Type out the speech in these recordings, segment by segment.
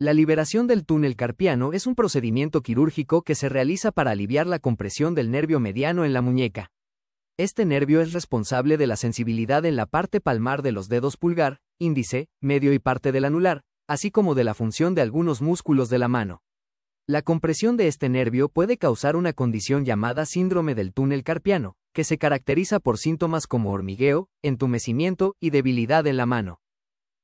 La liberación del túnel carpiano es un procedimiento quirúrgico que se realiza para aliviar la compresión del nervio mediano en la muñeca. Este nervio es responsable de la sensibilidad en la parte palmar de los dedos pulgar, índice, medio y parte del anular, así como de la función de algunos músculos de la mano. La compresión de este nervio puede causar una condición llamada síndrome del túnel carpiano, que se caracteriza por síntomas como hormigueo, entumecimiento y debilidad en la mano.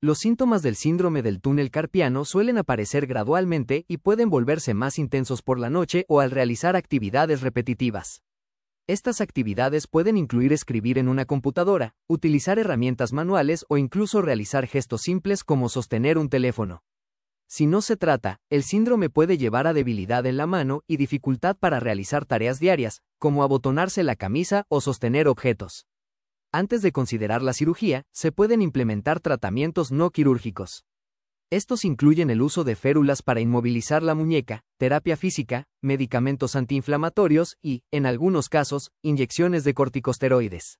Los síntomas del síndrome del túnel carpiano suelen aparecer gradualmente y pueden volverse más intensos por la noche o al realizar actividades repetitivas. Estas actividades pueden incluir escribir en una computadora, utilizar herramientas manuales o incluso realizar gestos simples como sostener un teléfono. Si no se trata, el síndrome puede llevar a debilidad en la mano y dificultad para realizar tareas diarias, como abotonarse la camisa o sostener objetos. Antes de considerar la cirugía, se pueden implementar tratamientos no quirúrgicos. Estos incluyen el uso de férulas para inmovilizar la muñeca, terapia física, medicamentos antiinflamatorios y, en algunos casos, inyecciones de corticosteroides.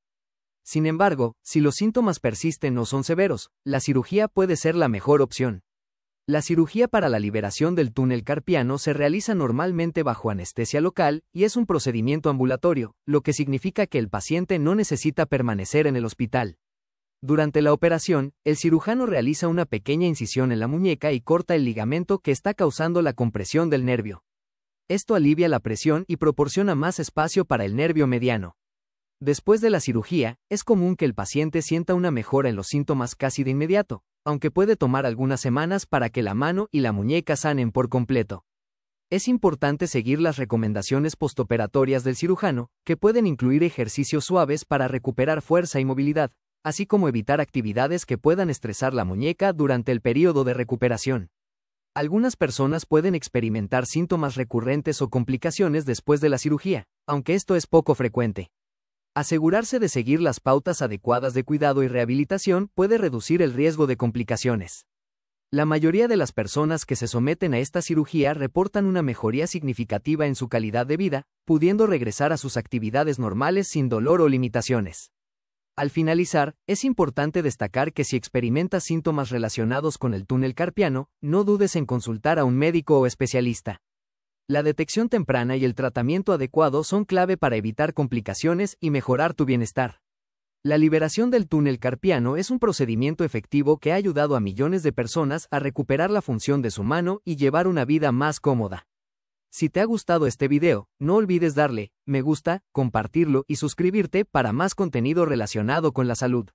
Sin embargo, si los síntomas persisten o son severos, la cirugía puede ser la mejor opción. La cirugía para la liberación del túnel carpiano se realiza normalmente bajo anestesia local y es un procedimiento ambulatorio, lo que significa que el paciente no necesita permanecer en el hospital. Durante la operación, el cirujano realiza una pequeña incisión en la muñeca y corta el ligamento que está causando la compresión del nervio. Esto alivia la presión y proporciona más espacio para el nervio mediano. Después de la cirugía, es común que el paciente sienta una mejora en los síntomas casi de inmediato, aunque puede tomar algunas semanas para que la mano y la muñeca sanen por completo. Es importante seguir las recomendaciones postoperatorias del cirujano, que pueden incluir ejercicios suaves para recuperar fuerza y movilidad, así como evitar actividades que puedan estresar la muñeca durante el periodo de recuperación. Algunas personas pueden experimentar síntomas recurrentes o complicaciones después de la cirugía, aunque esto es poco frecuente. Asegurarse de seguir las pautas adecuadas de cuidado y rehabilitación puede reducir el riesgo de complicaciones. La mayoría de las personas que se someten a esta cirugía reportan una mejoría significativa en su calidad de vida, pudiendo regresar a sus actividades normales sin dolor o limitaciones. Al finalizar, es importante destacar que si experimentas síntomas relacionados con el túnel carpiano, no dudes en consultar a un médico o especialista. La detección temprana y el tratamiento adecuado son clave para evitar complicaciones y mejorar tu bienestar. La liberación del túnel carpiano es un procedimiento efectivo que ha ayudado a millones de personas a recuperar la función de su mano y llevar una vida más cómoda. Si te ha gustado este video, no olvides darle me gusta, compartirlo y suscribirte para más contenido relacionado con la salud.